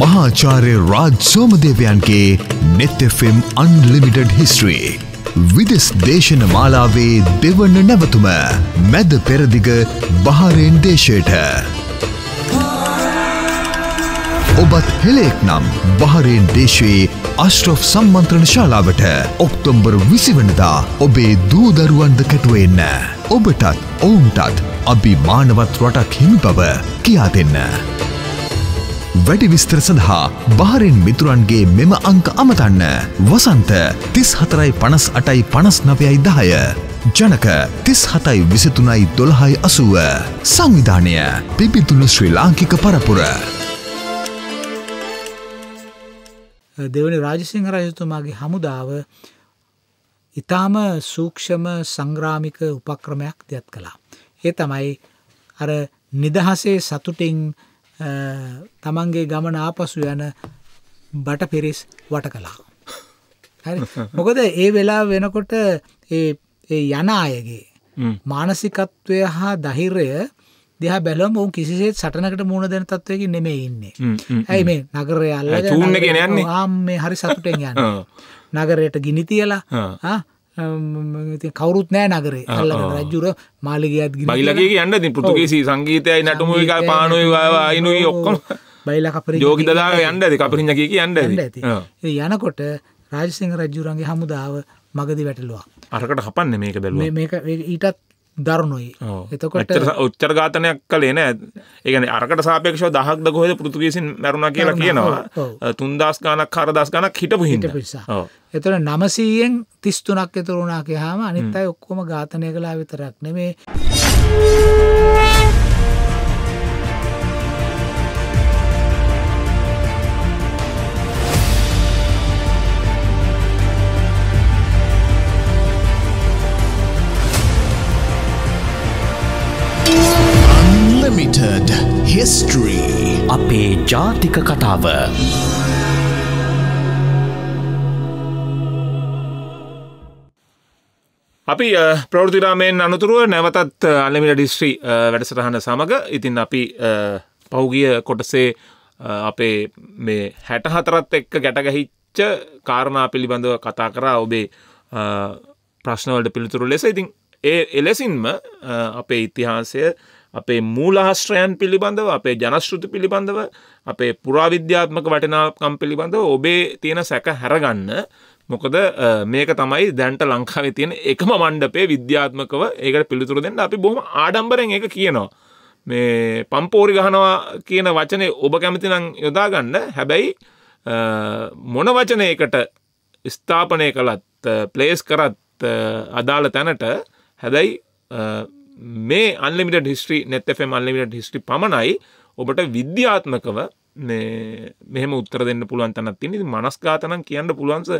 මහාචාර්ය රාජ් සෝමදේවයන්ගේ නෙත්තෆම් අන්ලිමිටඩ් හිස්ට්‍රී. විදෙස් දේශන මාලාවේ දෙවන නැවතුම මැද පෙරදිග බහරෙන් දේශයට. ඔබත් හෙළෙක් නම් බහරෙන් දේශයේ අශ්‍රොෆ් සම්මන්ත්‍රණ ශාලාවට ඔක්තොම්බර් විසිවනදා ඔබේ දූදරුවන්ද කැටුවවෙන්න. ඔබටත් ඔවුන්ටත් අභි මානවත් රටක් හිමි බව කියා දෙන්න. වැඩි විස්තර සඳහා බහරෙන් මිතුරන්ගේ මෙම අංක අමතන්න වසන්ත තිස් හතරයි පනස් අටයි පනස් නවයයි දහය ජනක තිස් හතයි විසිතුනයි දොළහයි අසුව සංවිධානය පිපිතුළු ශ්‍රී ලාංකික පරපුර. දෙවනි රාජසිංහ රජතුමාගේ හමුදාව ඉතාම සූක්ෂම සංග්‍රාමික උපක්‍රමයක් දෙයක් කළා. ඒ තමයි අර නිදහසේ සතුටින් තමන්ගේ ගමන ආපසු යන බට පිරිස් වට කලා. මොකද ඒ වෙලා වෙනකොට යන අයගේ මානසිකත්වය හා දහිරය දෙහ බැලම ඔවු කිසිේ සටනකට මුණ දැන තත්වයකි නෙමේ ඉන්නේ ඇයි මේ නගරය අල්ල ආම් මේ හරි සතුටෙන් යන්න නගරයට ගිනි තියලා කවරුත් නෑ නගරේ අල්ල රජුර මාලිගයත් ගිලගේ යන්න ති පෘතුගේසි සංගීතයයි නටම එකල් පානුයි අයිනුයි ඔක්කොම බයිල කපර ජෝගි දදා යන්න ඇති කපරිින් කිය යන්න ඇති යනකොට රාජසිංහ රජ්ජුරන්ගේ හමුදාව මගදි වැටලවා අරකට හපන්න මේක බැලුව ඊටත් දරුණුයි එතකොට උච්චර ඝාතනයක් කලේ නෑ ඒකන අරකට සාපේක්ෂව දහක් දකොහෙද පෘතුගීසින් මැරුණා කියලා කියනවා තුන්දස් ගණක් හරදස් ගණක් හිටපු හිට පිසා එතට නමසීයෙන් තිස්තුනක් එතුරුණා කියහාම අනිත් අයි ඔක්කොම ඝාතනය කලා විතරක් නෙමේ. Uncensored History අපේ ජාතික කතාව අපි ප්‍රෘතිරාමයෙන් අනතුරුව නැවතත් අලමිල ඩිස්ට්‍රී වැඩසටහන සමඟ ඉතින් අපි පෞගිය කොටසේ අපේ මේ හැටහතරත් එක්ක ගැටගැහිච්ච කාරණා පිළිබඳව කතා කරා ඔබේ ප්‍රශ්නවලට පිළිතුරු ලෙස ඉතින් ඒ එලෙසින්ම අපේ ඉතිහාසය අපේ මූලහස්ත්‍රයන් පිළිබඳව අපේ ජනස්ෘති පිළිබඳව අපේ පුරාවිද්‍යාත්මක වටනාකම් පිළිබඳව ඔබේ තියෙන සැක හැරගන්න මොකද මේක තමයි දැන්ට ලංකාවේ තියෙන එකම මණ්ඩපේ විද්‍යාත්මකව ඒකට පිළිතුර දෙන්න අපි බොහම ආඩම්බරෙන් එක කියනවා. මේ පම්පෝරි ගහනවා කියන වචනේ ඔබ කැමතිනම් යොදාගන්න හැබැයි මොන වචනයකට ස්ථාපනය කළත් ප්ලේස් කරත් අදාළ තැනට හැබැයි මේ අන්ලිමිට හිස්ට්‍රී නැත්තැම් අන්ලිමිට හිස්ටි පමණයි ඔබට විද්‍යාත්මකව මෙහම උත්තර දෙන්න පුළුවන් තැනත් තිනි මනස්කාතනම් කියන්න පුළුවන්ස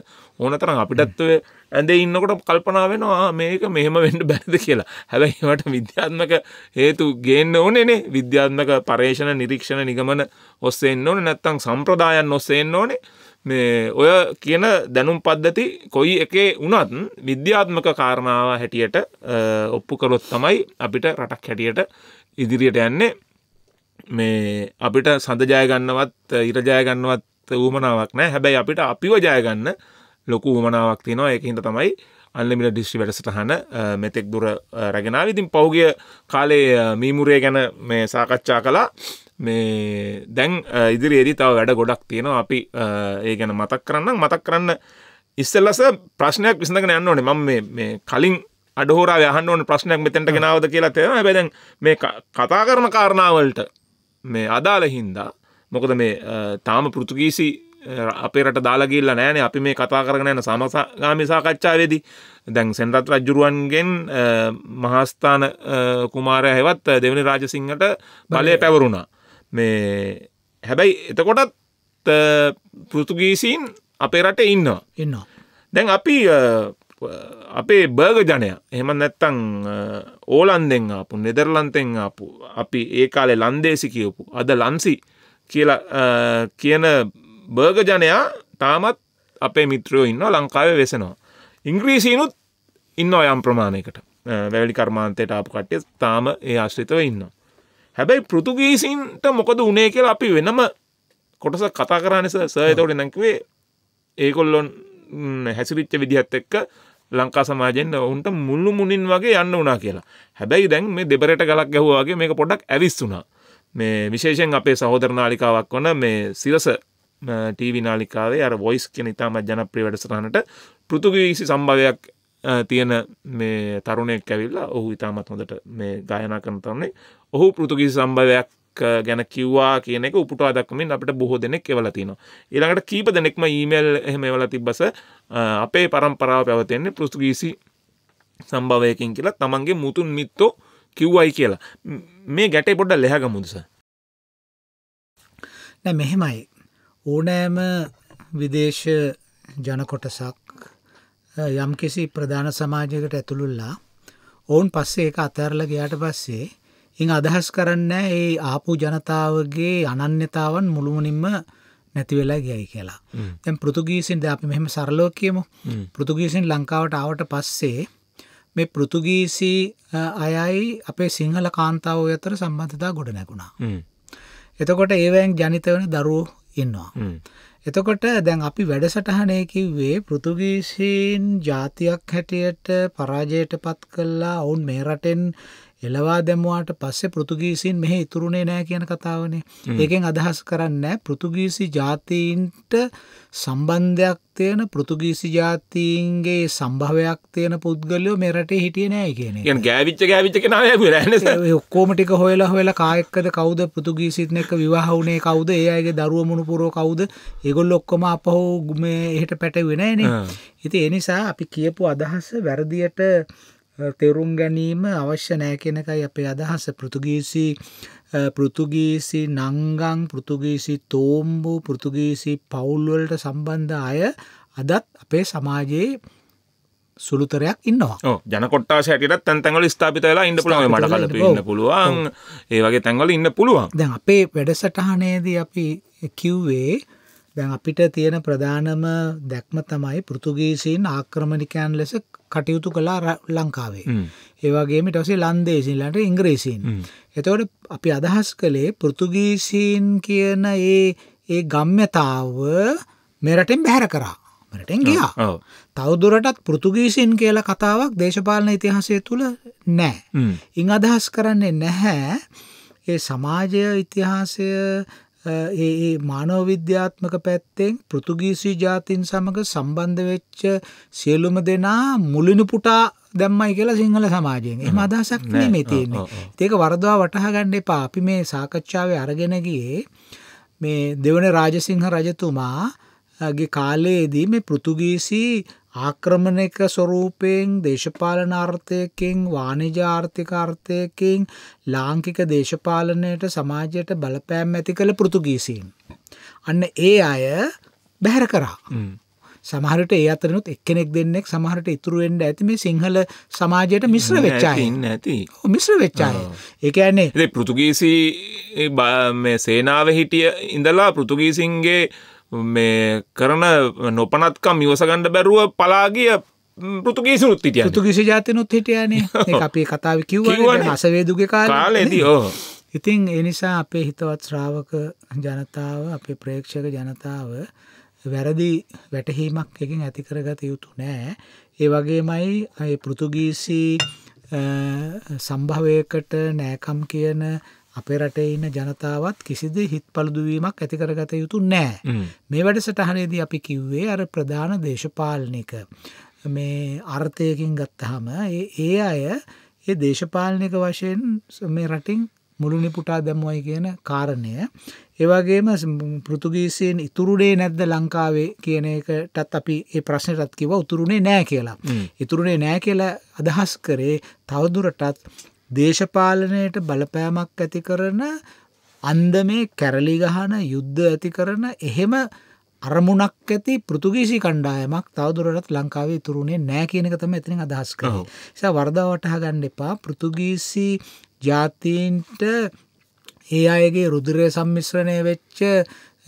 ඕනතර අපිටත්ව ඇඳ ඉන්නකොට කල්පනාවෙනවා මේක මෙහෙම වෙන්ඩ බැරිද කියලා හැබැයිවට විද්‍යාත්මක හේතු ගේන්න ඕනෙනේ විද්‍යාත්මක පර්ේෂණ නිරීක්ෂණ නිගමන ඔස්සෙන් ඕන නැත්තං සම්ප්‍රදායන් ඔස්සෙන් ඕනේ මේ ඔය කියන දැනුම් පද්ධති කොයි එකේ වනත් විද්‍යාත්මක කාරණාව හැටියට ඔප්පු කරොත් තමයි අපිට රටක් හැටියට ඉදිරියට යන්නේ මේ අපිට සඳජයගන්නවත් ඉරජයගන්නවත් වූමනාවක් නෑ හැබැයි අපිට අපිව ජයගන්න ලොකු වමනාවක් තිනවා එකහිට තමයි අල්ලිමිට ඩිස්ි වැඩසටහන මෙතෙක් දුර රගෙනාව ඉතින් පෞගිය කාලේ මීමුරේ ගැන මේ සාකච්ඡා කලා මේ දැන් ඉදිරියේදී තව වැඩ ගොඩක් තියෙනවා අපි ඒ ගැන මතක් කරන්න මතක් කරන්න ඉස්සල්ලස ප්‍රශ්නයක් විසඳගෙන යන්න ඕනේ මම මේ කලින් අඩහෝරා යහන්න ඕන ප්‍රශ්නයක් මෙතෙන්ට ගෙනාවද කියලා තේරෙනවා හැබැයි මේ කතා කරන කාරණාවලට මේ අදාළ හින්දා මොකද මේ තාම පෘතුගීසි අපේ රට දාලාගිල්ල නෑනේ අපි මේ කතා කරගෙන යන සමසාගාමි සාකච්ඡාවේදී දැන් සෙන්රත් රජුරුවන්ගෙන් මහස්ථාන කුමාරය හෙවත් දෙවනි රාජසිංහට බලය පැවරුණා මේ හැබැයි එතකොටත් පෘතුගීසින් අපේ රට ඉන්නවා ඉන්නවා දැන් අපි අපේ බර්ග ජනය එහෙම නැත්තං ඕලන්දෙන් ආපු නෙදරලන්තෙන් ආපු අපි ඒ කාලෙ ලන්දේසි කියවපු අද ලන්සි කියලා කියන බර්ග ජනයා තාමත් අපේ මිත්‍රයෝ ඉන්න ලංකාවේ වෙසෙනවා. ඉංග්‍රීසිනුත් ඉන්න යම් ප්‍රමාණයකට වැවැලි කර්මාන්තයට ආපු කට්ටය තාම ඒ ආශ්‍රිතව ඉන්නවා. හැබැයි පෘතුගීසින්ට මොකද උනේ කියලා අපි වෙනම කොටස කතා කරන්න සයතවට නැකවේ ඒකොල්ලොන් හැසිරිච්ච විදිහත් එක්ක ලංකා සමාජෙන්ට ඔවුන්ට මුල්ලු මුනින් වගේ යන්න වනා කියලා හැබැයි දැන් මේ දෙබරට ගලක් ගැහවාගේ මේක පොඩක් ඇවිස් වුණා මේ විශේෂෙන් අපේ සහෝදර නාලිකාවක් වන මේ සිරස ටීවි නාලිකාවේ අර වොයිස් කෙන ඉතාමත් ජනප්‍රිය වැඩසටහනට පෘතුගීසි සම්භවයක් තියෙන මේ තරුණෙක් ඇවිල්ලා ඔහු ඉතාමත් හොඳට මේ ගායනා කරන තරන්නේ ඔහු පෘතුගී සම්භවයක් ගැන කිව්වා කියන එක උපුටා දක්වමින් අපිට බොහෝ දෙනෙක් එවලා තිනවා. ඊළඟට කීප දෙනෙක්ම ඊමේල් එහෙම එවලා තිබ්බස අපේ પરම්පරාව පැවතෙන්නේ පෘතුගීසි සම්භවයකින් කියලා තමන්ගේ මුතුන් මිත්තෝ කිව්වයි කියලා. මේ ගැටේ පොඩ්ඩක් ලැහගමුද සර්? නෑ මෙහෙමයි. ඕනෑම විදේශ ජනකොටසක් යම්කිසි ප්‍රධාන සමාජයකට ඇතුළුල්ලා ඔවුන් පස්සේ එක අතැරල ගයාට පස්සේ ඉං අදහස් කරන්න ඒ ආපු ජනතාවගේ අනන්‍යතාවන් මුළුවනින්ම නැතිවෙලා ගැයි කියලා තැම් පෘතුගීසින් ද අපි මෙහම සරලෝ කියමු පෘතුගීසින් ලංකාවට ආවට පස්සේ මේ පෘතුගීසි අයයි අපේ සිංහල කාන්තාව අතර සම්බන්ධතා ගොඩ නැකුණා එතකොට ඒවැන් ජනිත වන දරුවෝ ඉන්නවා එතකොට දැන් අපි වැඩසටහනය කිව්වේ පෘතුගීසින් ජාතියක් හැටියට පරාජයට පත් කල්ලා ඔවුන් මේ රටෙන් එලවා දැමුවාට පස්සේ පෘතුගීසින් මෙහි ඉතුරුණේ නෑ කියන කතාවනේ. ඒකෙන් අදහස් කරන්නේ පෘතුගීසි ජාතීන්ට සම්බන්ධයක් තියෙන පෘතුගීසි ජාතීන්ගේ සම්භවයක් තියෙන පුද්ගලයෝ මේ රටේ හිටියේ නෑ කියන එක. ගෑවිච්ච ගෑවිච්ච කෙනා යන්නේ නෑ. ඔක්කොම ටික හොයලා හොයලා කායකද කවුද පෘතුගීසින් එක්ක විවාහ වුණේ කවුද? ඒ අයගේ දරුවෝ මුණුපුරෝ කවුද? ඒගොල්ලෝ ඔක්කොම අපහො මේ එහෙට පැටවුවේ නෑනේ. ඉතින් ඒ නිසා අපි කියපු අදහස වැරදියට තෙරුම් ගැනීම අවශ්‍ය නෑ කෙනකයි අපේ අදහස පෘතුගීසි පෘතුගීසි නංගං පෘතුගීසි තෝම්බු පෘතුගීසි පවුල්වලට සම්බන්ධ අය අදත් අපේ සමාජයේ සුළුතරයක් ඉන්නවා ජනකොට්ටා සැටත් තැන්තැවල ස්ථාපිත වෙලා ඉන්න පුළුව මට කල ඉන්න පුළුවන් ඒවගේ තැන්වල ඉන්න පුළුවන් දැන් අපේ වැඩසටහනේදී අපි කිව්වේ දැන් අපිට තියෙන ප්‍රධානම දැක්ම තමයි පෘතුගීසින් ආක්‍රමණිකයන් ලෙස කටයුතු කලා ලංකාවේ. ඒවගේ මිටසේ ලන්දේසින්ලට ඉංග්‍රීසින්. එතවට අපි අදහස් කළේ පෘතුගීසින් කියන ඒ ඒ ගම්්‍යතාව මෙරටෙන් බැහැර කරා. මටෙන් ගියා තවදුරටත් පෘතුගීසින් කියල කතාවක් දේශපාලන ඉතිහාසය තුළ නෑ. ඉං අදහස් කරන්නේ නැහැ ඒ සමාජය ඉතිහාසය ඒ මානව විද්‍යාත්මක පැත්තෙන් පෘතුගීසි ජාතින් සමඟ සම්බන්ධ වෙච්ච සියලුම දෙනා මුලිනු පුටා දැම්මයි කියලා සිංහල සමාජයෙන් එම අදහසක් නෙමේ තියෙන්නේ. ඒක වරදවා වටහා ගන්න එපා. අපි මේ සාකච්ඡාවේ අරගෙන ගියේ මේ දෙවන රාජසිංහ රජතුමාගේ කාලයේදී මේ පෘතුගීසි ආක්‍රමණයක ස්වරූපයෙන් දේශපාලන ආර්ථයකින් වාණිජ ආර්ථික ආර්ථයකින් ලාංකික දේශපාලනයට සමාජයට බලපෑම් ඇති කළ පෘතුගීසින්. අන්න ඒ අය බැහැර කරා. සමහරට ඒ අතරනුත් එක්කෙනෙක් දෙන්නෙක් සමහරට ඉතුරුවෙන්ට ඇති මේ සිංහල සමාජයට මිශ්‍ර වෙච්චායන්න ඇති මිශ්‍ර වෙච්චාය ඒකන්නේ පෘතුගීසි සේනාව හිටිය ඉඳලා පෘතුගීසින්ගේ මේ කරන නොපනත්කම් ඉවසගණඩ බැරුව පලාගිය පෘතුගේසුනුත් හිටිය පෘතුගේසි ජාතනුත් හිටියන අපේ කතාව කිව්ව අසවේදුගේ කාලේදී ඕ ඉතින් එනිසා අපේ හිතවත් ශ්‍රාවක ජනතාව අපේ ප්‍රේක්ෂක ජනතාව වැරදි වැටහීමක් එකින් ඇතිකරගත යුතු නෑ ඒ වගේමයි අය පෘතුගීසි සම්භවයකට නෑකම් කියන අපේ රටේ ඉන්න ජනතාවත් කිසිද හිත් පළුදුවීමක් ඇති කරගත යුතු නෑ. මේ වැඩසටහනේදී අපි කිව්වේ අර ප්‍රධාන දේශපාලනික. මේ අර්ථයකින් ගත්තහම ඒ අය ඒ දේශපාලනික වශයෙන් මේ රටින් මුළුනි පුටා දැම්මයි කියන කාරණය. ඒවගේම පෘතුගීසියෙන් ඉතුරුඩේ නැද්ද ලංකාවේ කියන එකටත් අපි ඒ ප්‍රශ්නයටත් කිව උතුරුණේ නෑ කියලා. ඉතුරුණේ නෑ කියලා අදහස් කරේ තවදුරටත් දේශපාලනයට බලපෑමක් ඇති කරන අන්දමේ කැරලි ගහන යුද්ධ ඇති කරන එහෙම අරමුණක් ඇති පෘතුගීසි කණ්ඩායමක් තවදුරටත් ලංකාවේ ඉතුරුණේ නෑ කියනක තම එතන අදහස් කරහ නිසා වර්දාවට හගන්න එපා පෘතුගීසි ජාතීන්ට ඒ අයගේ රුදුරය සම්මිශ්‍රණය වෙච්ච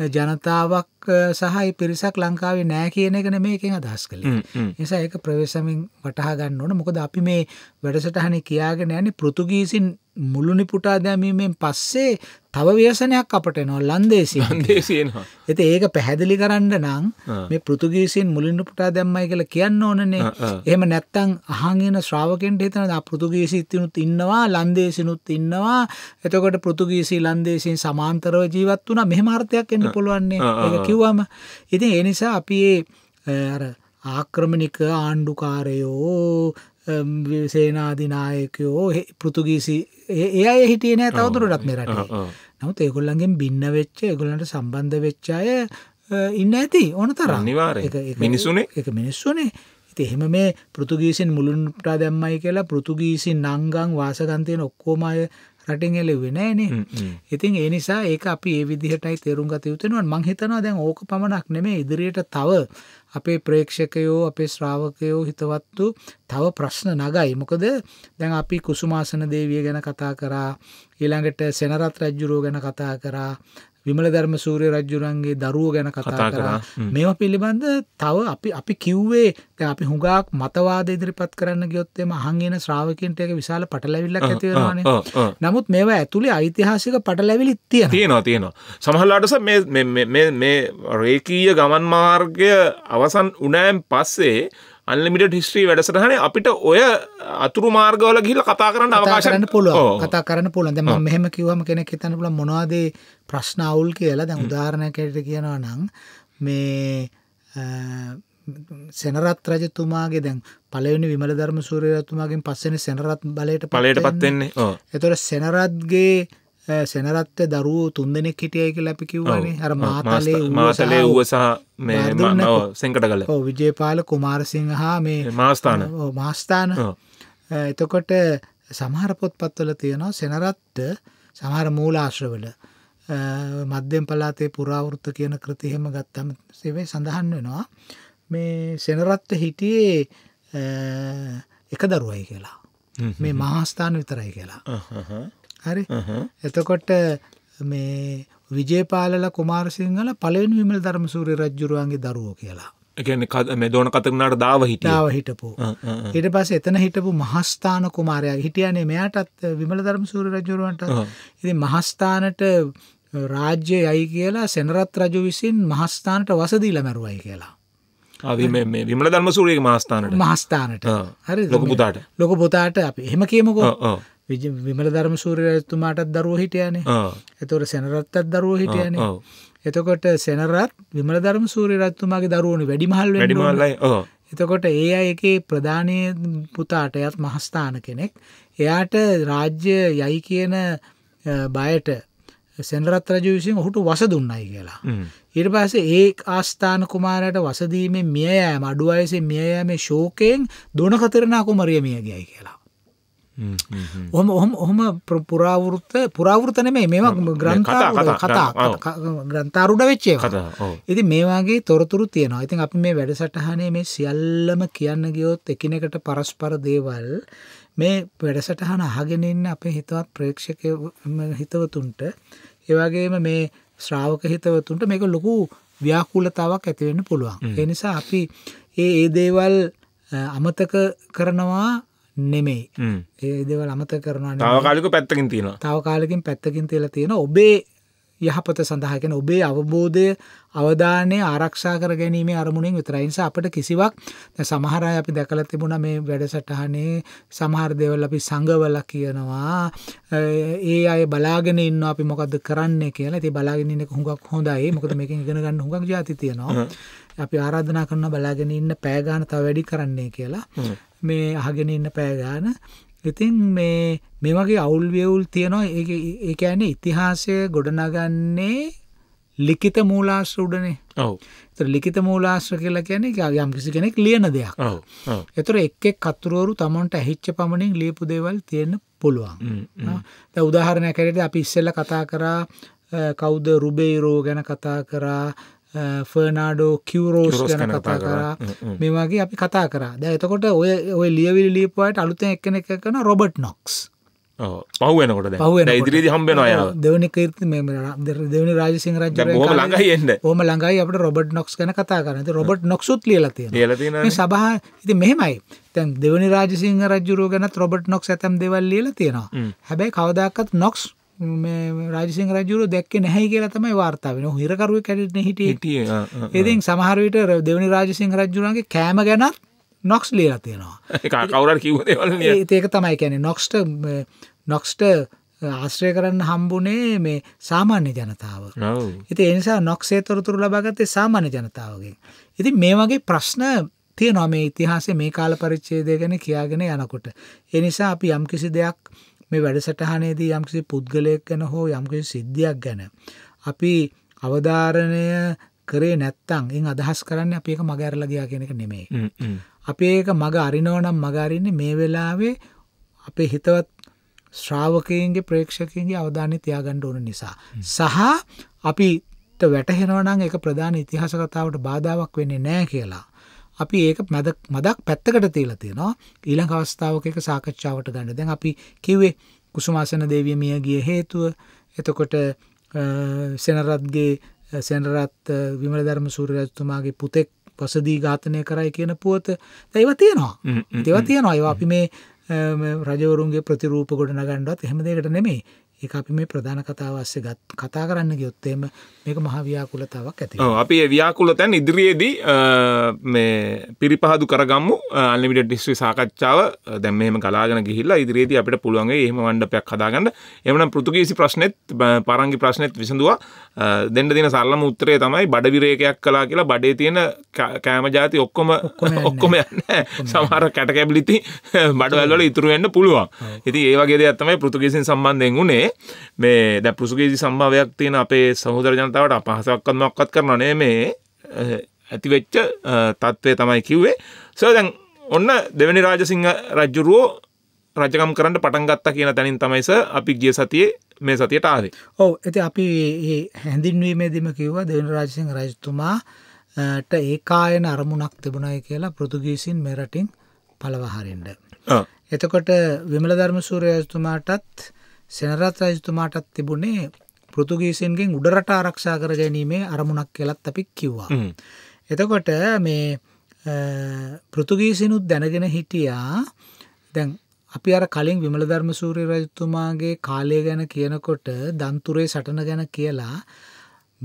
ජනතාවක් සහයි පිරිසක් ලංකාවේ නෑ කියන එක මේකෙන් අදහස් කළේ නිසා ඒක ප්‍රවේශමින් වටහා ගන්න ඕන මොකද අපි මේ වැඩසටහන කියාගෙන යන්නේ පෘතුගීසින් මුළුනි පුටා දැමීමෙන් පස්සේ තව ව්‍යසනයක් අපට එනවා ලන්දේසි ලන්දේසියනවා ඇති ඒක පැහැදිලි කරන්න නම් මේ පෘතුගීසින් මුලින්ු පුටා දැම්මයි කියල කියන්න ඕනනේ එහම නැත්තං අහගෙන ශ්‍රාවකෙන්ට හිතන පෘතුගීසිත්තිනුත් ඉන්නවා ලන්දේසිනුත් ඉන්නවා එතකොට පෘතුගීසි ලන්දේසින් සමාන්තරව ජීවත් වුණ මෙහමාර්ථයක් එන්න පුළුවන්නේ ඒ කිව්වම ඉතින් එනිසා අපි ඒ ආක්‍රමණික ආණ්ඩුකාරයෝ සේනාධනායකයෝ පෘතුගීසි එය හිටිය නෑ තවදුරටත් මෙරට නමුත් ඒගොල්ලන්ගෙන් බින්න වෙච්ච ගොලන්ට සම්බන්ධ වෙච්චාය ඉන්න ඇති ඕන තරන්නවාර මිනිසුනේ එක මිනිස්සුනේ ඉති එහෙම මේ පෘතුගීසින් මුළුන්ටා දැම්මයි කියලා පෘතුගීසි නංගං වාසගන්තයෙන් ඔක්කෝමය රටින් එලෙවෙනෑනේ ඉතින් ඒ නිසා ඒක අපි ඒ විදිහටයි තේරුම් ගත යුතුෙනවා මංහිතනවා දැන් ඕක පමණක් නෙමේ ඉදිරියට තව අපේ ප්‍රේක්ෂකයෝ අපේ ශ්‍රාවකයෝ හිතවත්තු තව ප්‍රශ්න නගයි මොකද දැන් අපි කුසුමාසන දේවිය ගැන කතා කරා ඊළඟට සෙනරත් රජ්ජුරෝ ගැන කතා කරා විමල ධර්ම සූරය රජ්ජුරන්ගේ දරුව ගැන කතා කරා මේවා පිළිබඳ තව අපි අපි කිව්වේ අපි හුඟක් මතවාද ඉදිරිපත් කරන්න ගියොත්තේම අහන්ගෙන ශ්‍රාවකන්ට එක විශාල පටලැවිල්ලක් ඇතිවවාන නමුත් මේවා ඇතුළේ ඓතිහාසික පටලැවිලි තිය තියෙනවා තියෙනවා සමහල්ලාටස මේ රේකීය ගමන් මාර්ගය අවසන් උනෑම් පස්සේ අන්ලිමිට හිස්ත්‍රී වැඩසටහන අපිට ඔය අතුරු මාර්ගවල ගිහිල කතා කරන්න අවකාශන්න පුළුව කතා කරන්න පුළන් දෙම මෙහෙම කිවම කෙනෙක් හිතන්න පුළ මොනවාදේ ප්‍රශ්නාවුල් කියලා දැ උදාරණකයට කියනවා නං මේ සෙනරත් රජතුමාගේ දැන් පලවෙනි විමල ධර්ම සූරයතුමාගෙන් පස්සෙන සෙනරත් බලයට පලයට පත්වෙන්නේ එතොට සෙනරත්ගේ සෙනරත්ත දරුවෝ තුන්දෙනෙක් හිටියය කියලා අපි කිව්වනේ අර මාතලේ මාතලේ වූව සහ මේ සෙන්කට කල විජයපාල කුමාරසිංහ හා මේ මාස්ථාන මාස්ථාන එතකොට සමහර පොත්පත්වල තියෙනවා සෙනරත්ත සමහර මූලාශ්‍රවල මධ්‍යම් පලාතේ පුරාවෘත්ත කියන කෘතිහෙම ගත්තම සෙවේ සඳහන් වෙනවා මේ සෙනරත්ත හිටියේ එක දරුවයි කියලා මේ මහස්ථාන විතරයි කියලා හරි uh-huh. එතකොට මේ විජේපාලල කුමාර සිංහල පලෙන් විමල් ධර්ම සූරය රජ්ජුරුවන්ගේ දරුවෝ කියලා එකන්නේ දෝන කතරනාට දාව හිටාව හිටපු හිට uh, uh, uh. පස එතන හිටපු මහස්ථාන කුමාරයා හිටියනේ මෙයාටත් විමල ධර්ම සූර රජුරුවන්ට uh-huh. ඉති මහස්ථානට රාජ්‍ය යයි කියලා සෙනරත් රජු විසින් මහස්ථානට වසදීල මැරුවයි කියලා විමල ධර්ම සූරයේ මහස්ථානට මහස්ථානට හරි ලොක පුතාට ලොක පුතාට අපි හෙම කියමකෝ විමල ධර්මශූර රජතුමාටත් දරුව හිටියනේ එතකොට සෙනරත්තත් දරුව හිටියනේ එතකොට සෙනරත් විමල ධර්මශූර රජතුමාගේ දරුවන වැඩිමහල් වැඩිමල්ලයි එතකොට ඒ අය එකේ ප්‍රධානය පුතාට එයත් මහස්ථාන කෙනෙක් එයාට රාජ්‍ය යයි කියන බයට සෙනරත් රජ විසින් ඔහුට වස දුන්නයි කියලා. ඊට පස්සේ ඒ ආස්ථාන කුමාරයට වසදීමේ මියයෑම අඩු අයසේ මියයෑමේ ශෝකයෙන් දොනකතරනා කුමරිය මිය ගියයි කියලා. ඔහම ඔහොම පුරාවෘත පුරාවෘත නෙමේ මේවා ග්‍රන්ථාර කතා ග්‍රන්ථාරුඩ වෙච්චේ ඉති මේවාගේ තොරතුරු තියෙනවා ඉතින් අපි මේ වැඩසටහනේ මේ සියල්ලම කියන්න ගියොත් එකනෙකට පරස්පර දේවල් මේ වැඩසටහන අහගෙනන්න අපේ හිතවත් ප්‍රේක්ෂක හිතවතුන්ට ඒවාගේම මේ ශ්‍රාවක හිතවතුන්ට මේක ලොකු ව්‍යාකූලතාවක් ඇතිවෙන්න පුළුවන් එනිසා අපි ඒ ඒ දේවල් අමතක කරනවා නෙමෙයි ඒ දෙව ලමත කරනවා තවකාලික පැත්තකින් තියෙන තවකාලකින් පැත්තකින් තියලා තියෙන ඔබේ යහපත සඳහාගෙන ඔබේ අවබෝධය අවධානය ආරක්ෂා කර ගැනීම අරමුණින් විතරයිනිස අපට කිසිවක් සමහරය අපි දැකල තිබුණ මේ වැඩසටහනේ සමහර දෙවල් අපි සඟවල කියනවා ඒ අය බලාගෙන ඉන්න අපි මොකද කරන්න කියලා ති බලාගෙනන්න හුඟක් හොඳයි මොකද මේක ගෙන ගන්න හුඟක් ජාති තියෙනවා අපි ආරාධනා කරන බලාගෙන ඉන්න පෑගාන තව වැඩි කරන්නේ කියලා මේ අහගෙන ඉන්න පෑගාන ඉතින් මේ මේ වගේ අවුල් වියවුල් තියෙනවා ඒ කියන්නේ ඉතිහාසය ගොඩනගන්නේ ලිඛිත මූලාශ්‍ර උඩනේ. ඔව්. ඒතර ලිඛිත මූලාශ්‍ර කියලා කියන්නේ යම් කිසි කෙනෙක් ලියන දෙයක්. ඔව්. ඔව්. ඒතර එක් එක් කතුරුවරු Tamanට ඇහිච්ච පමණින් ලියපු දේවල් තියෙන්න පුළුවන්. දැන් උදාහරණයක් හැටියට අපි ඉස්සෙල්ලා කතා කරා කවුද රුබේරෝ ගැන කතා කරා ෆර්නාඩෝ කිවරෝස් ගැන කතා කරා මේවාගේ අපි කතා කරා ද එතකොට ඔය ඔය ලියවිලි ලීපවායට අලුතෙන් එක්කන එක කන රොබට් නොක්ස් පහුවනකොට ඉදිරිදි හම්බෙන අය දෙවනි කීර්ති දෙවනි රාජසිංහ රජ ළඟයින්න ඕම ළඟයි අපට රොබට් නොක්ස් ගැන කතා කරන රොබට් නොක්සුත් ලියලතිය සබහ ඉති මෙහෙමයි තැන් දෙවනි රාජසිංහ රජුරෝ ගැන රොබට් නොක්ස් ඇතම් දෙවල් ලියල තියෙනවා හැබැයි කවදක්කත් නොක්ස් මේ රාජසිංහ රජුරු දැක්කේ නැහැ කියලා තමයි වාර්තා වෙන්නේ. ඔහු හිරකරුවෙක් හැටියට හිටියේ. හිටියේ. ඉතින් සමහර විට දෙවනි රාජසිංහ රජුරුන්ගේ කෑම ගැනත් නොක්ස් ලියලා තියෙනවා. ඒක කවුරුහරි කිව්ව දේවල් නේද? ඒක තමයි කියන්නේ නොක්ස්ට නොක්ස්ට ආශ්‍රය කරන්න හම්බුනේ මේ සාමාන්‍ය ජනතාව. ඉතින් ඒ නිසා නොක්සේ තොරතුරු ලබාගත්තේ සාමාන්‍ය ජනතාවගෙන්. ඉතින් මේ වගේ ප්‍රශ්න තියෙනවා මේ ඉතිහාසයේ මේ කාල පරිච්ඡේදය ගැන කියාගෙන යනකොට. ඒ නිසා අපි යම්කිසි දෙයක් මේ වැඩසටහනේදී යම්කිසි පුද්ගලයෙක් ගැන හෝ යම්කිසි සිද්ධියක් ගැන අපි අවධාරණය කරේ නැත්තං එන් අදහස් කරන්න අප එක මග ඇරලා ගියා කියන එක නෙමේ. අප ඒක මග අරිනෝනම් මගරින්නේ මේ වෙලාවේ අපේ හිතවත් ශ්‍රාවකයන්ගේ ප්‍රේක්ෂකයන්ගේ අවධානය තියාගණ්ඩ ඕන නිසා. සහ අපිට වැටහෙනවනම් එක ප්‍රධාන ඉතිහාස කතාවට බාධාවක් වෙන්නේ නෑ කියලා. අපි ඒක මැද මදක් පැත්තකට තියල තියෙනවා ඊළඟ අවස්ථාවක එක සාකච්ඡාවට ගන්න දැන් අපි කිව්වේ කුසුමාසන දේවිය මිය ගිය හේතුව එතකොට සෙනරත්ගේ සෙනරත් විමල ධර්ම සූරජතුමාගේ පුතෙක් පසදී ඝාතනය කරයි කියන පුවත දැව තියෙනවා දෙව තියෙනවා ඒවා අපි මේ රජවරුන්ගේ ප්‍රතිරූප ගොඩ නගණ්ඩත් හෙමදකට නෙමේ ඒක අපි මේ ප්‍රධාන කතාව අස්සේ කතා කරන්න ගියොත් එහෙම මේක මහ ව්‍යාකූලතාවක් ඇති වෙනවා. ඔව් අපි ඒ ව්‍යාකූල තැන් ඉදිරියේදී මේ පිරිපහදු කරගමු අන්ලිමිටඩ් හිස්ටරි සාකච්ඡාව දැන් මෙහෙම ගලාගෙන ගිහිල්ලා ඉදිරියේදී අපිට පුළුවන් ඒ එහෙම මණ්ඩපයක් හදාගන්න. එහෙමනම් පෘතුගීසි ප්‍රශ්නෙත් පරංගි ප්‍රශ්නෙත් විසඳුවා. දෙන්න දෙන සරලම උත්තරය තමයි බඩ විරේකයක් කළා කියලා බඩේ තියෙන කෑම જાති ඔක්කොම ඔක්කොම යන්නේ සමහර කැටකැබිලිති බඩවැල් වල ඉතුරු වෙන්න පුළුවන්. ඉතින් ඒ වගේ දෙයක් තමයි පෘතුගීසින් සම්බන්ධයෙන් උනේ. කියන්නේ මේ දැ පුසුගේ සම්භාවයක් තියෙන අපේ සහෝදර ජනතාවට අපහසක්කත්මක්කත් කරන නේ මේ ඇතිවෙච්ච තත්ත්වය තමයි කිව්වේ සදැන් ඔන්න දෙවැනි රාජසිංහ රජ්ජුරුවෝ රජකම් කරන්න පටන්ගත්තා කියන තැනින් තමයිස අපි ගිය සතියේ මේ සතියට ආවේ ඔව ඇති අපි හැඳින්වීමේදීම කිව්වා දෙවනි රාජසිංහ රජතුමා ඒකායන අරමුණක් තිබුණයි කියලා පෘතුගීසින් මෙරටින් පලවහරෙන්ට. එතකොට විමල ධර්ම සූරයතුමාටත් සෙනරත් රජතුමාටත් තිබුණේ පෘතුගීසින්ගෙන් උඩරට ආරක්ෂා කර ගැනීමේ අරමුණක් කෙලත් අපි කිව්වා. එතකොට මේ පෘතුගීසිනුත් දැනගෙන හිටියා දැන් අපි අර කලින් විමල ධර්මසූරය රජතුමාගේ කාලය ගැන කියනකොට දන්තුරේ සටන ගැන කියලා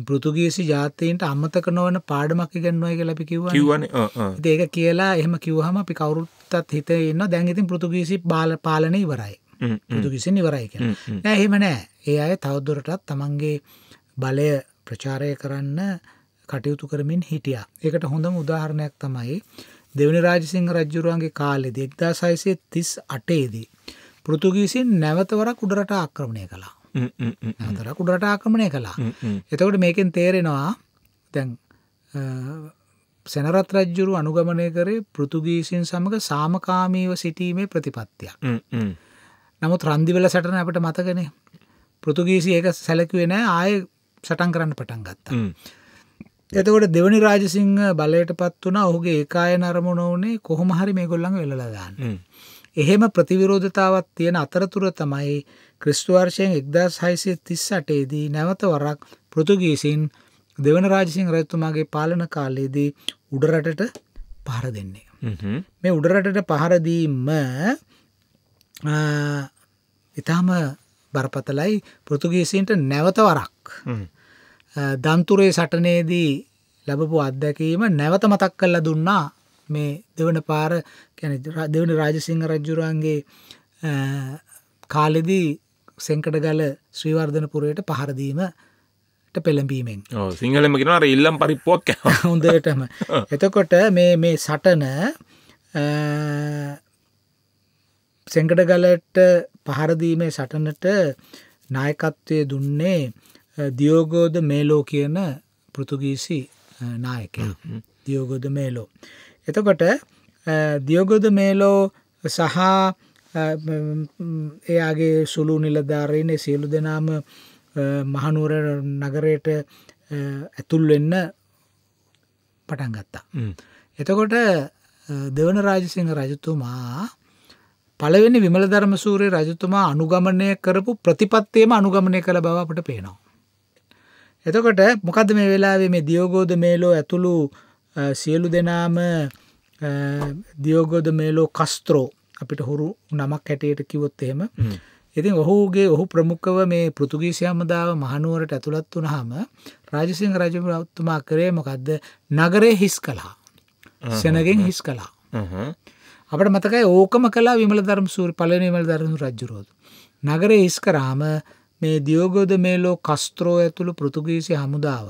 බෘතුගීසි ජාතීන්ට අමතක නොවන පාඩමක් ගැන්නුවයි කියලා අපි කිව්වා කිව්වනේ ඒක කියලා එහෙම කිව්වහම අපි කවුරුත්තත් හිතේ ඉන්නවා දැන් ඉතින් පෘතුගීසි බාල පාලනය ඉවරයි බුදු කිසින් ඉවරයි කිය නෑ හෙම නෑ ඒ අය තවදුරටත් තමන්ගේ බලය ප්‍රචාරය කරන්න කටයුතු කරමින් හිටිය එකට හොඳම උදාහරණයක් තමයි දෙවනි රාජසිංහ රජ්ජුරුවන්ගේ කාලෙද එක්දා සයිසේ තිස් අටේදී පෘතුගීසින් නැවතවරක් උඩරට ආක්‍රමණය කලා නතරක් උඩරට ආක්‍රමණය කලා එතකොට මේකෙන් තේරෙනවා තැන් සැනරත් රජ්ජුරු අනුගමනය කරේ පෘතුගීසින් සමඟ සාමකාමීව සිටීමේ ප්‍රතිපත්තියක්. නමුත් රන්දිවල සටන අපට මතකනේ පෘතුගීසි ඒක සැලකුවේ නෑ ආය සටන් කරන්න පටන් ගත්තා. එතකොට දෙවනි රාජසිංහ බලයට පත් වන ඔහුගේ ඒකාය නරමුණ වනේ කොහොම හරි මේ ගොල්ලඟ වෙලලාගන්න. එහෙම ප්‍රතිවිරෝධතාවත් තියෙන අතරතුර තමයි ක්‍රිස්තුවර්ෂයෙන් එක්දස් හයිසේ තිස් අටේදී නැවත වරක් පෘතුගීසින් දෙවන රාජසිංහ රැත්තුමාගේ පාලන කාලයේදී උඩරටට පහර දෙන්නේ. මේ උඩරටට පහරදීම ඉතාම බරපතලයි පෘතුගීසින්ට නැවත වරක් දන්තුරේ සටනේදී ලැබපු අත්දැකීම නැවත මතක් කල්ල දුන්නා මේ දෙවන පාර දෙවන රාජසිංහ රජ්ජුරන්ගේ කාලෙදී සෙංකට ගල ශ්‍රීවර්ධනපුරයට පහරදීමට පෙළඹීමෙන් සිංහලම ගෙනර ඉල්ලම් පරිපෝක් හොඳටම එතකොට මේ සටන සෙංකඩගලට පහරදීමේ සටනට නායකත්වය දුන්නේ දියෝගෝද මේලෝ කියන පෘතුගීසි නායක දියෝගොද මේලෝ. එතකොට දියෝගොද මේලෝ සහ එයාගේ සුළු නිලධාරීනේ සියලු දෙනාම මහනුවර නගරයට ඇතුල් වෙන්න පටන් ගත්තා. එතකොට දෙවන රාජසිංහ රජතුමා පළවෙනි විමල ධර්මසූරය රජතුමා අනුගමනය කරපු ප්‍රතිපත්තියම අනුගමනය කළ බව අපට පේනවා. එතකොට මොකද මේ වෙලාවේ මේ දියෝගෝධ මේලෝ ඇතුළු සියලු දෙනාම දියෝගෝධ මේලෝ කස්ත්‍රෝ අපිට හුරු නමක් හැටියට කිවොත් එහෙම ඉතින් ඔහුගේ ඔහු ප්‍රමුඛව මේ පෘතුගීසියම්මදාව මහනුවරට ඇතුළත් වුණහම රාජසිංහ රජතුමා කරේ මොකද්ද නගරේ හිස් කළා. සෙනගෙන් හිස් කළා. අපට මතකයි ඕකම කලා විමල ධර්ම සූර පලනීමල් දරනු රජ්ජුරෝද. නගරේ ඉස් කරාම මේ දියෝගෝද මේලෝ කස්ත්‍රෝ ඇතුළු පෘතුගීසි හමුදාව.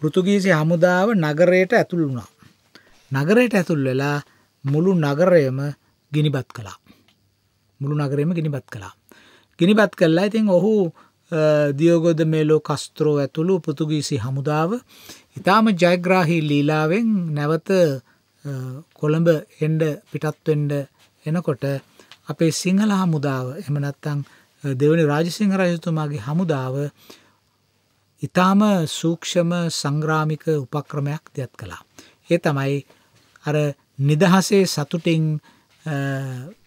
පෘතුගීසි හමුදාව නගරයට ඇතුළ වුණා. නගරයට ඇතුල් වෙලා මුළු නගරයම ගිනිබත් කලා. මුළු නගරයම ගිනිබත් කලා. ගිනිබත් කල්ලා ඉතින් ඔහු දියෝගොද මේලෝ කස්ත්‍රෝ ඇතුළු පෘතුගීසි හමුදාව ඉතාම ජයග්‍රාහි ලීලාවෙන් නැවත කොළඹ එන්ඩ පිටත්වෙන්ඩ එනකොට අපේ සිංහල හමුදාව එමනත්තං දෙවනි රාජසිංහ රජතුමාගේ හමුදාව ඉතාම සූක්ෂම සංග්‍රාමික උපක්‍රමයක් දෙයක් කළා. ඒ තමයි අර නිදහසේ සතුටින්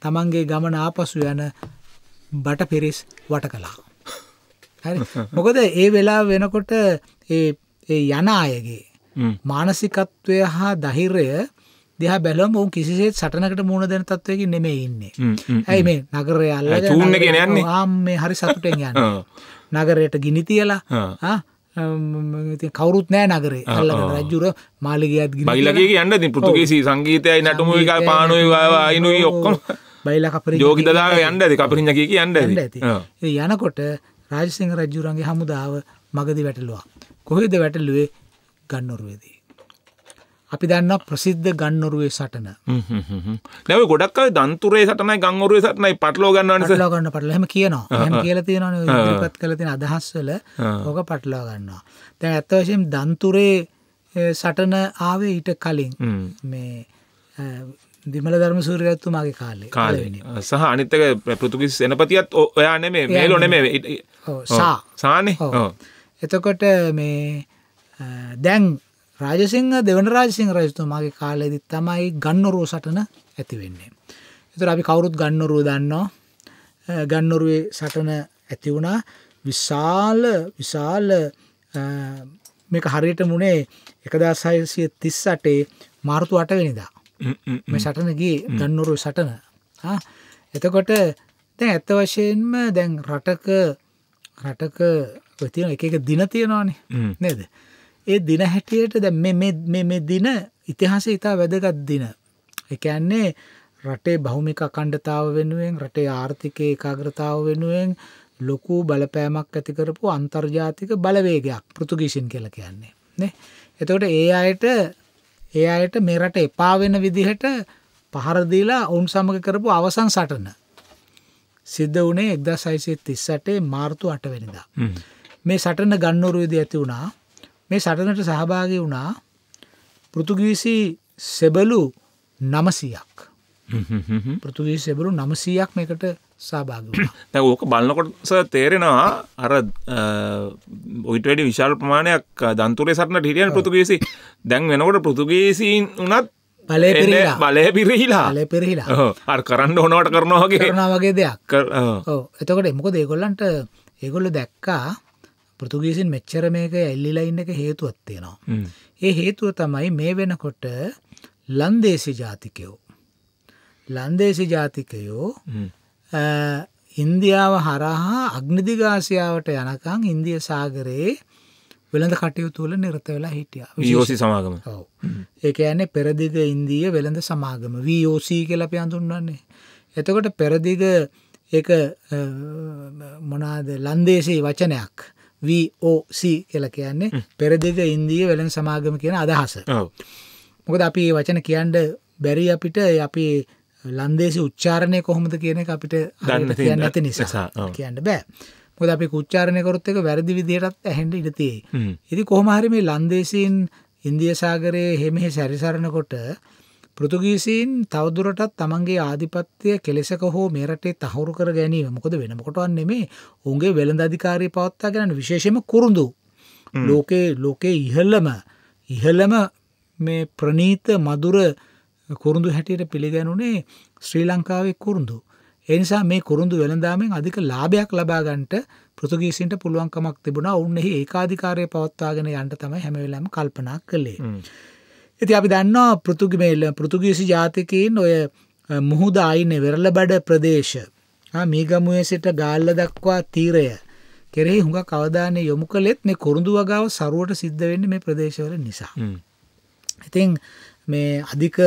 තමන්ගේ ගමන ආපසු යන බට පිරිස් වට කලා. මොකද ඒ වෙලා වෙනකොට යන අයගේ මානසිකත්වය හා දහිරය දෙහ බැලම ඔවුන් කිසිසේත් සටනකට මුණ දෙන තත්වයකි නෙමේ ඉන්නේ ඇයි මේ නගරය අල්ල යන්නේ ආම් මේ හරි සතුටෙන් යන්න නගරයට ගිනි තියලා කවරුත් නෑ නගරේ අල්ල රජ්ජුර මාලිගයත් බයිලගේ යන්න ති පුතුගේසි සංගීතයයි නටමුක පානුවා අයිනුයි ඔක්කොම බයිල කපර යෝගි දලා යන්න ඇති කපරිින් කියක යන්න ඇති යනකොට රාජසිංහ රජ්ජුරන්ගේ හමුදාව මගදි වැටලවා කොහෙද වැටලුවේ ගන්නොරුවේදී අපි දන්න ප්‍රසිද්ධ ගන්නොරුවේ සටන නැව ගොඩක් දන්තුරේ සටනයි ගංගොරුවේ සටනයි පටලෝ ගන්නට පටලෝ ගන්න පටල හැම කියනවා හැම කියලා තියෙනවා ඉදිරිපත් කළ තියෙන අදහස් වල ඕක පටලවා ගන්නවා දැන් ඇත්ත වශයෙන් දන්තුරේ සටන ආවේ ඊට කලින් මේ දිමල ධර්ම සූරයත්තුමාගේ කාලේ කාලේ සහ අනිත්තක පෘතුගිස් සෙනපතියත් ඔයා නෙමේ මේලෝ නෙමේ සා සානේ එතකොට මේ දැන් රාජසිංහ දෙවන රාජසිංහ රජතුමාගේ කාලෙදි තමයි ගන්නරුව සටන ඇති වෙන්නේ. එතුර අපි කවුරුත් ගන්නරුව දන්නවා ගන්නරුවේ සටන ඇති වුණා විශාල විශාල මේක හරියට මුණේ එකදා සයිසිය තිස් අටේ මාර්තු අටවෙනිදා මේ සටනගේ ගන්නුරු සටන එතකොට දැ ඇත්ත වශයෙන්ම දැන් රටක රටක ප්‍රතියන එක එක දින තියෙනවානේ නේද ඒ දින හැටියට දැන් මේ දින ඉතිහාසය ඉතා වැදගත් දින. එකන්නේ රටේ බහුමික අකණ්ඩතාව වෙනුවෙන් රටේ ආර්ථිකය ඒකාග්‍රතාව වෙනුවෙන් ලොකු බලපෑමක් ඇතිකරපු අන්තර්ජාතික බලවේගයක් පෘතුගීසින් කියල කියන්නේ. නේ එතකොට ඒ අයට ඒ අයට මේ රට එපා වෙන විදිහට පහරදීලා ඔවුන් සමඟ කරපු අවසන් සටන සිද්ධ වනේ එක්දා සයිසිය තිස්සටේ මාර්තු අටවෙනිදා. මේ සටන ගන්නවරුවේද ඇති වුණා මේ සටනට සහභාගි වුණා පෘතුගීසි සෙබලු නමසියක් පෘතුගී සෙබලු නමසීයක් මේකට සභාග තැ ඕක බලන්නකොටස තේරෙනවා අර ඔයිට වැඩි විශාල් ප්‍රමාණයක් දන්තුරේ සටන හිටියන් පෘතුගේසි දැන් වෙනකොට පෘතුගේසින් වනත් බලය පිරහිලා ලය පෙරහිලා අ කරන්න හොනවට කරනවාගේ කරනවාගේ දෙයක් එතකට එමක දේගොල්ලන්ට ඒගොල්ල දැක්කා පෘතුගීසින් මෙච්චර මේක ඇල්ලිලයින්න e එක හේතුවත්තියෙනවා. ඒ හේතුව තමයි මේ වෙනකොට ලන්දේසි ජාතිකයෝ. ලන්දේසි ජාතිකයෝ ඉන්දියාව හරහා අග්නිදිගාසියාවට යනකං ඉන්දිය සාගරයේ වෙළඳ කටයුතු තුළ නිරත වෙලා හිටිය විෝසි සමාගම ඒක ඇන්නේ පෙරදිග ඉන්දිය වෙළඳ සමාගම වෝසී කලප අඳුන්වන්නේ. එතකොට පෙරදිග එක මොනාද ලන්දේසේ වචනයක් වෝC කියල කියන්නේ පෙරදිග ඉන්දිය වෙළන් සමාගම කියන අදහස මොකද අපි වචන කියන්ඩ බැරි අපිට අපි ලන්දේසි උච්චාරණය කොහොමද කියන අපිට දන්න ඇති නිසා කියන්න බෑ මොද අපි කුච්චාරණය කොරත් එක වැරදි විදියටත් ඇහෙන්ට ඉඩතියි ඉති කොහමහරි මේ ලන්දේසින් ඉන්දිය සාගරයේ හෙමෙහි සැරිසරණකොට පෘතුගීසින් තවදුරටත් තමන්ගේ ආධිපත්‍යය කෙලෙසක හෝ මේරටේ තහවුරු කර ගැනීම මොකද වෙනමකොටවන් නෙමේ උන්ගේ වෙළඳ අධිකාරී පවත්තා ගැන විශේෂම කුරුඳු ලෝකේ ලෝකේ ඉහල්ලම ඉහල්ලම මේ ප්‍රනීත මදුර කුරුඳු හැටියට පිළිගැනුනේ ශ්‍රී ලංකාවේ කුරුඳු. එනිසා මේ කුරුඳු වෙළඳාමෙන් අධික ලාභයක් ලබාගන්ට පෘතුගීසින්ට පුළුවන්කමක් තිබුණා ඔවුන්නෙහි ඒකාධිකාරය පවත්වාගෙන යන්ට තමයි හැමවෙලම කල්පනා කළේ. ඉති අපි දන්නවා පෘතුගිමේල්ල පෘතුගීසි ජාතිකයින් ඔය මුහුද අයිනෙ වෙරල බඩ ප්‍රදේශ මීගමුවේ සිට ගාල්ල දක්වා තීරය කෙරෙහි හුඟ කවධානය යොමු කළෙත් මේ කොරුඳු වගාව සරුවට සිද්ධ වෙන්න මේ ප්‍රදේශවල නිසා. ඉතින් මේ අධික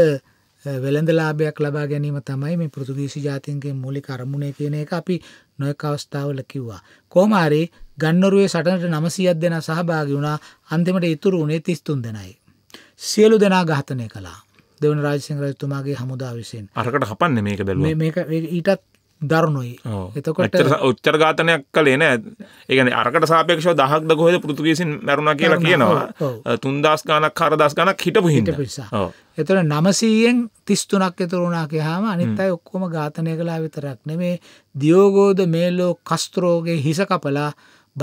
වෙළඳලාභයක් ලබා ගැනීම තමයි මේ පෘතුගීසි ජාතින්ගේ මුලි කරමුණය කියන එක අපි නොයක අවස්ථාවල කිව්වා. කෝමාරි ගන්නරුවේ සටනට නමසියක් දෙෙන සහභාගි වුණා අන්තිමට ඉතුරු වුණේ තිස්තුන් දෙනයි. සියලු දෙනා ඝාතනය කලා දෙවන රාජසිංහ රජතුමාගේ හමුදා විසින් අරකට හපන්න මේක බැලුව මේක ඊටත් දරුණුයි එතකොට උච්චර ඝාතනයක් කලේ නෑ ඒකන අරකට සාපේක්ෂව දහක්ද කොහෙද පෘතුගීසින් මැරුණා කියලා කියනවා තුන්දස් ගණක් කරදස් ගණක් හිටපු හිට පිසා එතන නමසීයෙන් තිස්තුනක් එතුරුණා කියහාම අනිත් අයි ඔක්කොම ඝාතනය කලා විතරක් නෙමේ දියෝගෝද මේලෝ කස්ත්‍රෝගේ හිස කපලා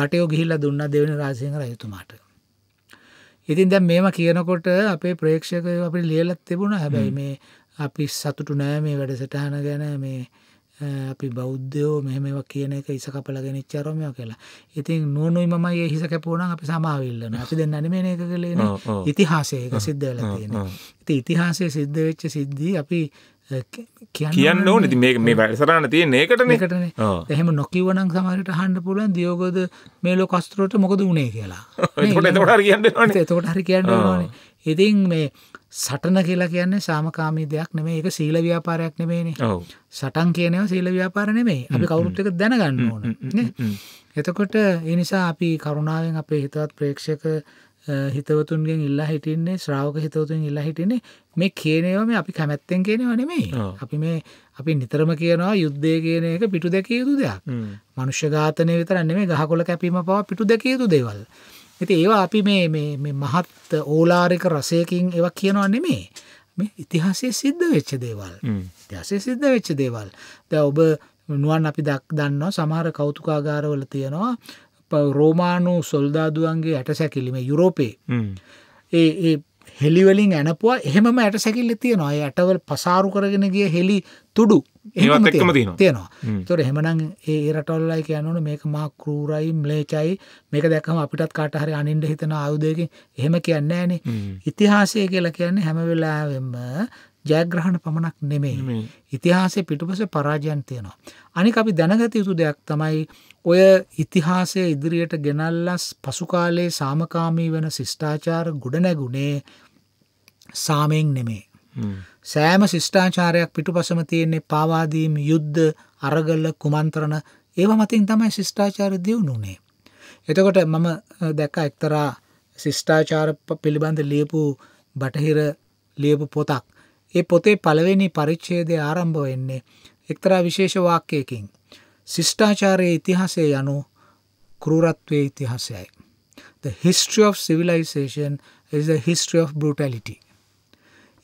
බටයෝ ගිහිල්ලා දුන්න දෙවන රාසිංහ රජතුමාට ඉතින් දැන් මේම කියනකොට අපේ ප්‍රේක්ෂකය අපි ලියලත් තිබුණ හැබැයි මේ අපි සතුටු නෑ මේ වැඩසටහන ගැන මේ අපි බෞද්ධයෝ මෙහමව කියන එක ඉස කපලගෙන චරමය කියලා ඉතින් නූනුයි මම ඒ හිස කැපුවන අපි සමාවිල්ලන අපි දෙන්න අනිමන එක කලේන ඉතිහාසයක සිද්ධ වෙලතියෙන ඉති ඉතිහාසය සිද්ධ වෙච්ච සිද්ධී අපි කියන්න ඕන ති මේ වැඩසරන්න තිය ඒකටන එකටන එහෙම නොකිවනක් සමරට හන්ඩ පුලන් දියෝගොද මේලෝ කස්තරෝට මොකද වනේ කියලා කියන්න තකොට හරි කියන්න ඕනේ ඉතින් මේ සටන කියලා කියන්නේ සාමකාමී දෙයක් නෙමේ ඒක සීල ව්‍යාපාරයක් නෙමේනේ සටන් කියනව සීල ව්‍යාපාර නෙමේ අපි කවුරුත් එක දැනගන්න ඕන එතකොට එනිසා අපි කරුණාවෙන් අපේ හිතවත් ප්‍රේක්ෂක හිතවතුන්ගෙන් ඉල්ලා හිටින්නේ ශ්‍රාවක හිතවතුන් ඉල්ලා හිටින්නේ මේ කියනව මේ අපි කැමැත්තෙන් කියනව නෙමෙයි අපි මේ අපි නිතරම කියනවා යුද්ධය කියන එක පිටු දැකිය යුතු දෙයක් මනුෂ්‍ය ඝාතනය විතරන්නේ මේ ගහකොළ කැපීම පවා පිටු දැකිය යුතු දේවල් ඇති ඒවා අපි මේ මහත් ඕලාරික රසයකින් ඒව කියනවා නෙමේ මේ ඉතිහාසය සිද්ධ වෙච්ච දේවල් ඉතිහාසය සිද්ධ වෙච්ච දේවල් දැ ඔබ නුවන් අපි දක් දන්නවා සමහර කෞතුකාගාරවල තියෙනවා රෝමානු සොල්දාදුවන්ගේ ඇට සැකිලිම යුරෝපේ ඒ හෙලිවලින් ඇනපුවා එහෙම ඇට සැකිල්ලි තියෙනවා ඇටවල් පසාරු කරගෙන ගිය හෙලි තුඩු තියෙනවා තොර හෙමනං ඒ රටල්ලයි කියනවන මේක මා කරූරයි ම්ලේචයි මේක දැකම අපිටත් කාටහරි අනින්ට හිතන අයුදයකින් එහෙම කියන්න ඇනේ ඉතිහාසය කියලා කියන්නේ හැමවෙලාවෙම ජයග්‍රහණ පමණක් නෙමේ ඉතිහාසේ පිටුපස පරාජයන් තියෙනවා අනික අපි දැනගත යුතු දෙයක් තමයි ඔය ඉතිහාසය ඉදිරියට ගෙනල්ලස් පසුකාලයේ සාමකාමී වන ශිෂ්ඨාචාර ගොඩනැගුණේ සාමයෙන් නෙමේ. සෑම ශිෂ්ඨාචාරයක් පිටු පසම තියෙන්නේ පාවාදීම් යුද්ධ අරගල්ල කුමන්ත්‍රණ ඒව මතින් තමයි ශිෂ්ඨාචාර දියුණුනේ. එතකොට මම දැක්ක එක්තරා ශිෂ්ඨාචාර පිළිබඳ ලියපු බටහිර ලියපු පොතක්. ඒ පොතේ පළවෙනි පරිච්ඡේදය ආරම්භ වෙන්නේ එක්තරා විශේෂ වාක්‍යයකින්. ශිෂ්ඨාචාරයේ ඉතිහාසය යනු කරූරත්වය ඉතිහාසයයි. The history of civilization is the history of brutality.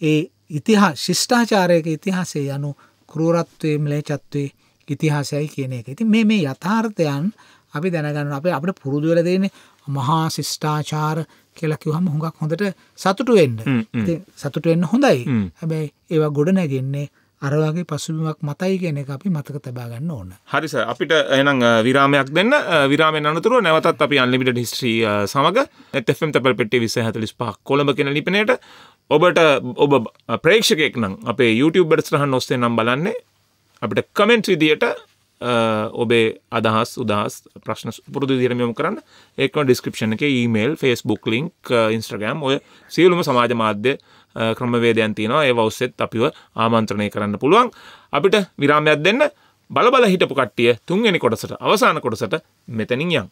ඒ ඉතිහා ශිෂ්ඨාචාරයක ඉතිහාසය යනු කරූරත්වය මලේචත්වේ ඉතිහාසයයි කියන එක. ඉතින් මේ මේ යථාර්ථයන් අපි දැනගන්න අපේ අපිට පුරුදු වෙලා තියෙන්නේ මහා ශිෂ්ඨාචාර කියලා කිව්වම හුඟක් හොඳට සතුටු වෙන්න. ඉතින් සතුටු වෙන්න හොඳයි. හැබැයි ඒවා ගොඩ නැගෙන්නේ අර වගේ පසුබිමක් මතයි කියන එක අපි මතක තබා ගන්න ඕන. හරි සර් අපිට එහෙනම් විරාමයක් දෙන්න විරාමයෙන් අනතුරුව නැවතත් අපි අන්ලිමිටඩ් හිස්ටරි සමග FM තැපල් පෙට්ටිය 245 කොළඹ කියන ලිපිනයට ඔබට ඔබ ප්‍රේක්ෂකයෙක් නම් අපේ YouTube වැඩසටහන් ඔස්සේ නම් බලන්නේ අපිට කමෙන්ට් විදියට ඔබේ අදහස් උදහස් ප්‍රශ්න පුරුදු දිරමයම කරන්න ඒකන ඩිස්ක්‍රපෂන එක ඊමේල් ෆස්බුක් ලිින්ක් ඉන්ස්ට්‍රගෑම් ඔය සියලුම සමාජ මාධ්‍ය ක්‍රමවේදයන් තියෙනවා ඒ ඔස්සෙත් අපිව ආමන්ත්‍රණය කරන්න පුළුවන් අපිට විරාමයක් දෙන්න බලබල හිටපු කට්ටිය තුන්වෙනි කොටසට අවසාන කොටසට මෙතනින් යන්